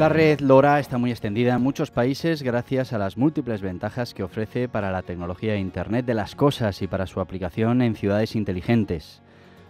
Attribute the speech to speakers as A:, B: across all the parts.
A: La red LoRa está muy extendida en muchos países gracias a las múltiples ventajas que ofrece para la tecnología de Internet de las cosas y para su aplicación en ciudades inteligentes.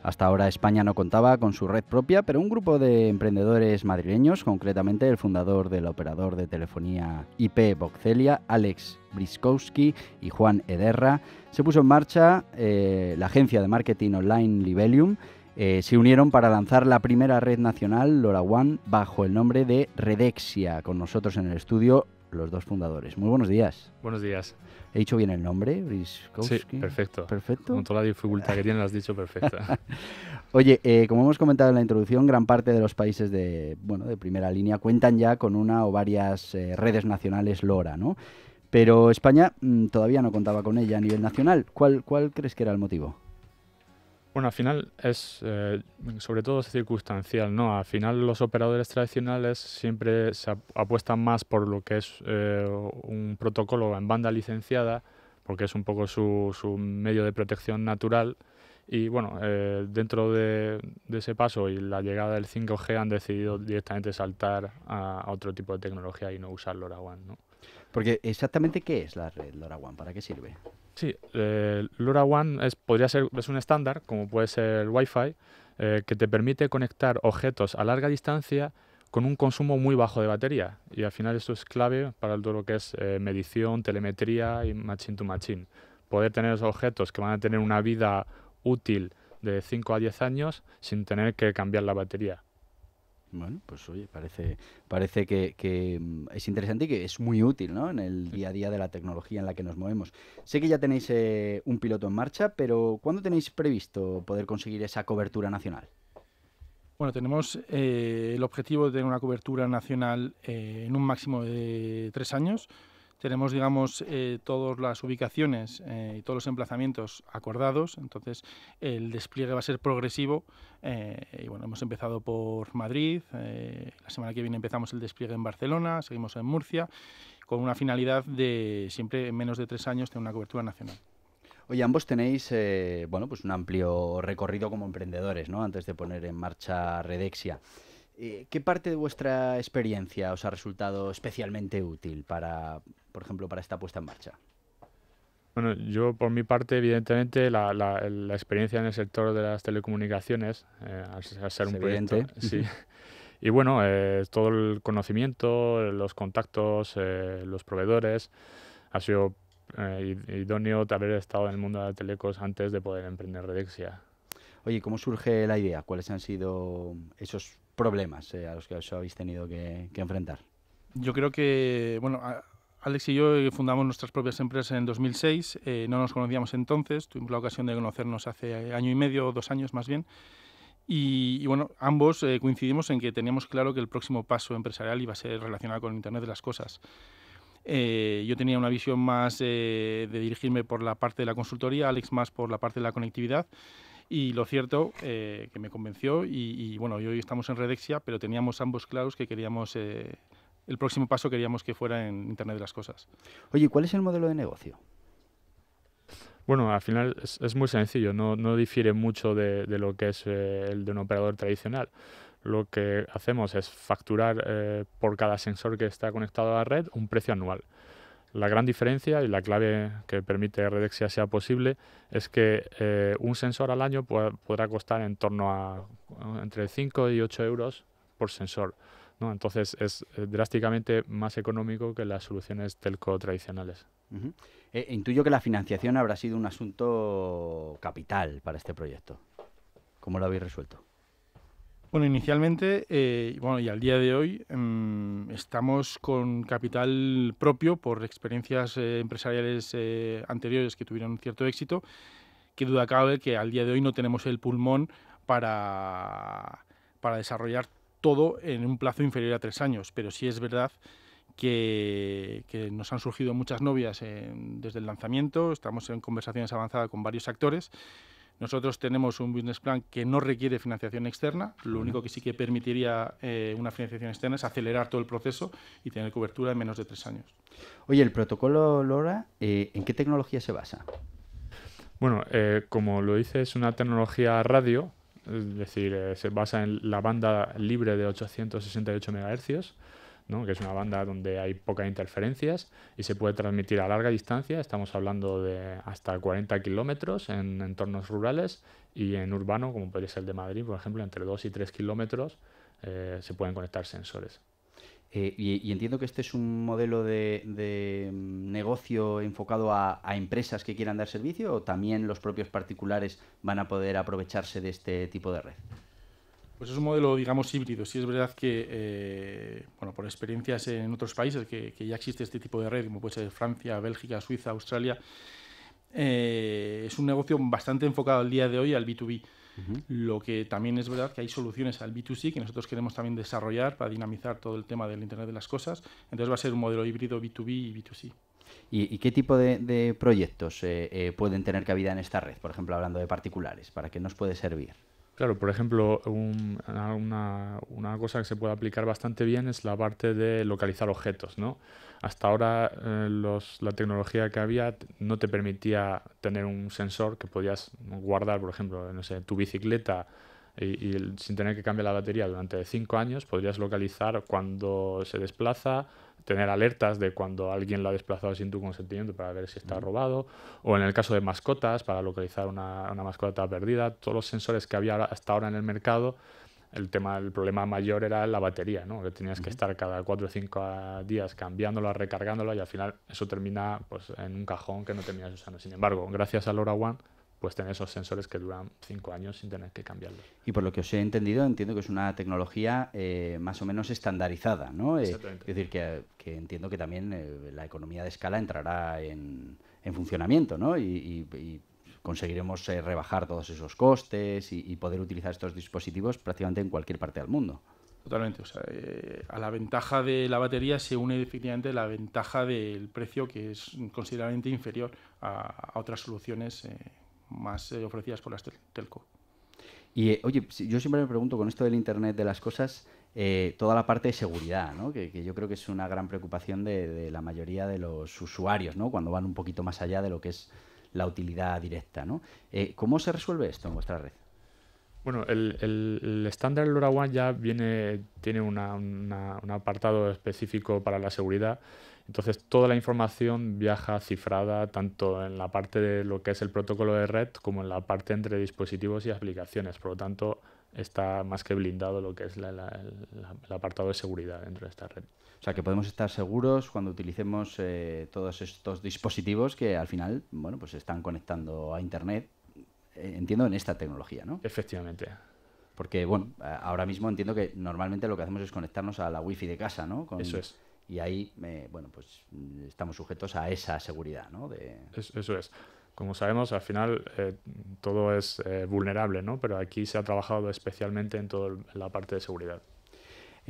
A: Hasta ahora España no contaba con su red propia, pero un grupo de emprendedores madrileños, concretamente el fundador del operador de telefonía IP Voxelia, Alex Briskowski y Juan Ederra, se puso en marcha eh, la agencia de marketing online Libelium, eh, se unieron para lanzar la primera red nacional LoRaWAN bajo el nombre de Redexia. Con nosotros en el estudio los dos fundadores. Muy buenos días. Buenos días. ¿He dicho bien el nombre, Briskowski? Sí,
B: perfecto. Perfecto. Con toda la dificultad que tiene, lo has dicho perfecto.
A: Oye, eh, como hemos comentado en la introducción, gran parte de los países de, bueno, de primera línea cuentan ya con una o varias eh, redes nacionales LoRa, ¿no? Pero España mm, todavía no contaba con ella a nivel nacional. ¿Cuál, ¿Cuál crees que era el motivo?
B: Bueno, al final es eh, sobre todo es circunstancial, ¿no? Al final los operadores tradicionales siempre se apuestan más por lo que es eh, un protocolo en banda licenciada, porque es un poco su, medio de protección natural. Y bueno, eh, dentro de, ese paso y la llegada del 5G han decidido directamente saltar a, a otro
A: tipo de tecnología y no usar LoRaWAN, ¿no? Porque exactamente qué es la red LoRaWAN, ¿para qué sirve?
B: Sí, eh, LoRaWAN es, podría ser, es un estándar, como puede ser el Wi-Fi, eh, que te permite conectar objetos a larga distancia con un consumo muy bajo de batería. Y al final esto es clave para todo lo que es eh, medición, telemetría y machine to machine. Poder tener esos objetos que van a tener una vida útil de 5 a 10 años
A: sin tener que cambiar la batería. Bueno, pues oye, parece, parece que, mm, es interesante y que es muy útil en el día a día de la tecnología en la que nos movemos. Sé que ya tenéis eh, un piloto en marcha, pero ¿cuándo tenéis previsto poder conseguir esa cobertura nacional?
C: Bueno, tenemos eh, el objetivo de tener una cobertura nacional eh, en un máximo de tres años tenemos, digamos, eh, todas las ubicaciones eh, y todos los emplazamientos acordados, entonces el despliegue va a ser progresivo. Eh, y bueno, hemos empezado por Madrid, la semana que viene empezamos el despliegue en Barcelona, seguimos en Murcia, con una finalidad de siempre en menos de tres años tener una cobertura nacional.
A: Oye, ambos tenéis bueno, pues un amplio recorrido como emprendedores, ¿no? Antes de poner en marcha Redexia. Eh, ¿qué parte de vuestra experiencia os ha resultado especialmente útil para, por ejemplo, para esta puesta en marcha?
B: Bueno, yo por mi parte, evidentemente, la, experiencia en el sector de las telecomunicaciones, eh, al, ser un sí. y bueno, eh, todo el conocimiento, los contactos, los proveedores, ha sido
A: idóneo de haber estado en el mundo de las telecos antes de poder emprender Redexia. Oye, ¿cómo surge la idea? ¿Cuáles han sido esos problemas eh, a los que os habéis tenido que, enfrentar?
C: Yo creo que, bueno, Alex y yo eh, fundamos nuestras propias empresas en 2006, eh, no nos conocíamos entonces, tuvimos la ocasión de conocernos hace año y medio, dos años más bien, y, bueno, ambos coincidimos en que teníamos claro que el próximo paso empresarial iba a ser relacionado con Internet de las Cosas. yo tenía una visión más de dirigirme por la parte de la consultoría, Alex más por la parte de la conectividad, y lo cierto, eh, que me convenció y, y, bueno, hoy estamos en Redexia, pero teníamos ambos claros que queríamos, eh, el próximo paso queríamos que fuera en Internet de las Cosas.
A: Oye, ¿cuál es el modelo de negocio?
B: Bueno, al final es, muy sencillo, no, difiere mucho de, lo que es eh, el de un operador tradicional lo que hacemos es facturar por cada sensor que está conectado a la red un precio anual. La gran diferencia y la clave que permite Redexia sea posible es que eh, un sensor al año podrá costar en torno a entre 5 y 8 euros por sensor. Entonces es eh, drásticamente más económico que las soluciones telco tradicionales.
A: Eh, intuyo que la financiación habrá sido un asunto capital para este proyecto. ¿Cómo lo habéis resuelto?
C: Bueno, inicialmente, eh, bueno, y al día de hoy mm, estamos con capital propio por experiencias eh, empresariales eh, anteriores que tuvieron cierto éxito. Qué duda cabe que al día de hoy no tenemos el pulmón para, para desarrollar todo en un plazo inferior a tres años, pero sí es verdad que, nos han surgido muchas novias desde el lanzamiento, estamos en conversaciones avanzadas con varios actores nosotros tenemos un business plan que no requiere financiación externa, lo único que sí que permitiría eh, una financiación externa es acelerar todo el proceso y tener cobertura en menos de tres años.
A: Oye, el protocolo LoRa, eh, ¿en qué tecnología
B: se basa? Bueno, eh, como lo dice, es una tecnología radio, es decir, se basa en la banda libre de 868 MHz que es una banda donde hay pocas interferencias y se puede transmitir a larga distancia, estamos hablando de hasta 40 kilómetros en entornos rurales y en urbano, como puede ser el de
A: Madrid, por ejemplo, entre 2 y 3 kilómetros eh, se pueden conectar sensores. Eh, y, entiendo que este es un modelo de, mm, negocio enfocado a, a, empresas que quieran dar servicio o también los propios particulares van a poder aprovecharse de este tipo de red.
C: Pues es un modelo, digamos, híbrido. Sí es verdad que, eh, bueno, por experiencias en otros países que, ya existe este tipo de red, como puede ser Francia, Bélgica, Suiza, Australia, eh, es un negocio bastante enfocado al día de hoy al B2B. Lo que también es verdad que hay soluciones al B2C que nosotros queremos también desarrollar para dinamizar todo el tema del Internet de las Cosas. Entonces va a ser un modelo híbrido B2B y B2C.
A: ¿Y, qué tipo de, proyectos eh, pueden tener cabida en esta red? Por ejemplo, hablando de particulares, ¿para qué nos puede servir? Claro,
B: por ejemplo, una, cosa que se puede aplicar bastante bien es la parte de localizar objetos, ¿no? Hasta ahora eh, los, la tecnología que había no te permitía tener un sensor que podías guardar, por ejemplo, no sé, tu bicicleta y, sin tener que cambiar la batería durante cinco años, podrías localizar cuando se desplaza, tener alertas de cuando alguien lo ha desplazado sin tu consentimiento para ver si está robado, o en el caso de mascotas, para localizar una, mascota perdida, todos los sensores que había hasta ahora en el mercado el tema, el problema mayor era la batería, ¿no? Que tenías que estar cada 4 o 5 ah, días cambiándola, recargándola y al final eso termina pues, en un cajón que no tenías
A: usando. Sin embargo, gracias a LoRaWAN pues tener esos sensores que duran cinco años sin tener que cambiarlos. Y por lo que os he entendido, entiendo que es una tecnología eh, más o menos estandarizada, ¿no? Eh, es decir, que, entiendo que también eh, la economía de escala entrará en, funcionamiento, ¿no? Y, conseguiremos rebajar todos esos costes y, poder utilizar estos dispositivos prácticamente en cualquier parte del mundo.
C: Totalmente, o sea, a la ventaja de la batería se une definitivamente la ventaja del precio que es considerablemente inferior a otras soluciones más eh, ofrecidas por las telco.
A: Y eh, oye, yo siempre me pregunto con esto del Internet de las cosas, eh, toda la parte de seguridad, ¿no? que, yo creo que es una gran preocupación de, de, la mayoría de los usuarios, ¿no? cuando van un poquito más allá de lo que es la utilidad directa. ¿no? ¿Cómo se resuelve esto en vuestra red? Bueno,
B: el estándar el, LoRaWAN ya tiene un apartado específico para la seguridad. Entonces, toda la información viaja cifrada tanto en la parte de lo que es el protocolo de red como en la parte entre dispositivos y aplicaciones. Por lo tanto,
A: está más que blindado lo que es el apartado de seguridad dentro de esta red. O sea, que podemos estar seguros cuando utilicemos eh, todos estos dispositivos que al final, bueno, pues están conectando a Internet eh, entiendo, en esta tecnología, ¿no? Efectivamente. Porque, bueno, ahora mismo entiendo que normalmente lo que hacemos es conectarnos a la wifi de casa, ¿no? Con, Eso es. Y ahí, eh, bueno, pues estamos sujetos a esa seguridad, ¿no? De... Eso,
B: es. Como sabemos, al final eh, todo es vulnerable, ¿no? Pero aquí se ha trabajado especialmente en toda la parte de seguridad.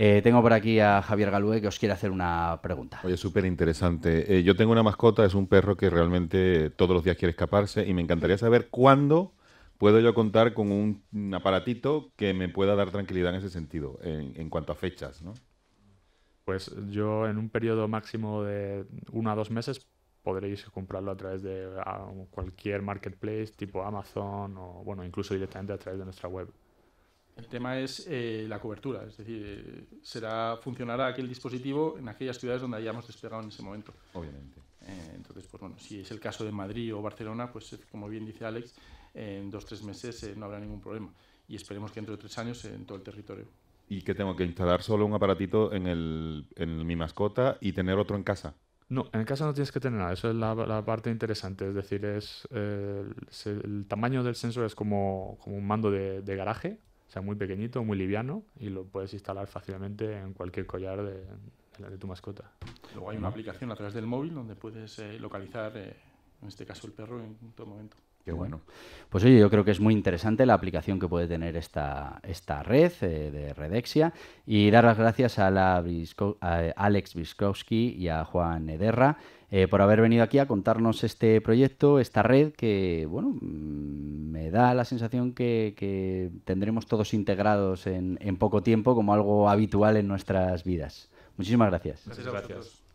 A: Eh, tengo por aquí a Javier Galúe que os quiere hacer una pregunta. Oye, súper interesante. Eh, yo tengo una mascota, es un perro que realmente todos
C: los días quiere escaparse y me encantaría saber cuándo puedo yo contar con un, aparatito que me pueda dar tranquilidad en ese sentido, en, en cuanto a fechas, ¿no? Pues
B: yo en un periodo máximo de uno a dos meses podréis comprarlo a través de cualquier marketplace tipo Amazon o bueno, incluso directamente a través de nuestra web.
C: El tema es eh, la cobertura, es decir, eh, será funcionará aquel dispositivo en aquellas ciudades donde hayamos despegado en ese momento. Obviamente. Eh, entonces, pues bueno, si es el caso de Madrid o Barcelona, pues como bien dice Alex, en dos tres meses no habrá ningún problema y esperemos que dentro de tres años en todo el territorio. ¿Y que tengo que instalar solo un aparatito en, el, en mi mascota y tener otro en casa?
B: No, en casa no tienes que tener nada, eso es la, parte interesante, es decir, es, el, tamaño del sensor es como, un mando de, de, garaje, o sea, muy pequeñito, muy liviano y lo puedes instalar fácilmente en cualquier collar de,
C: de, tu mascota. Luego hay una aplicación a través del móvil donde puedes eh, localizar, eh, en este caso, el perro en todo momento.
A: Qué bueno. Pues oye, yo creo que es muy interesante la aplicación que puede tener esta, esta red eh, de Redexia y dar las gracias a, la a Alex Biskowski y a Juan Ederra eh, por haber venido aquí a contarnos este proyecto, esta red que, bueno, mm, me da la sensación que, tendremos todos integrados en, poco tiempo como algo habitual en nuestras vidas. Muchísimas gracias.
C: gracias.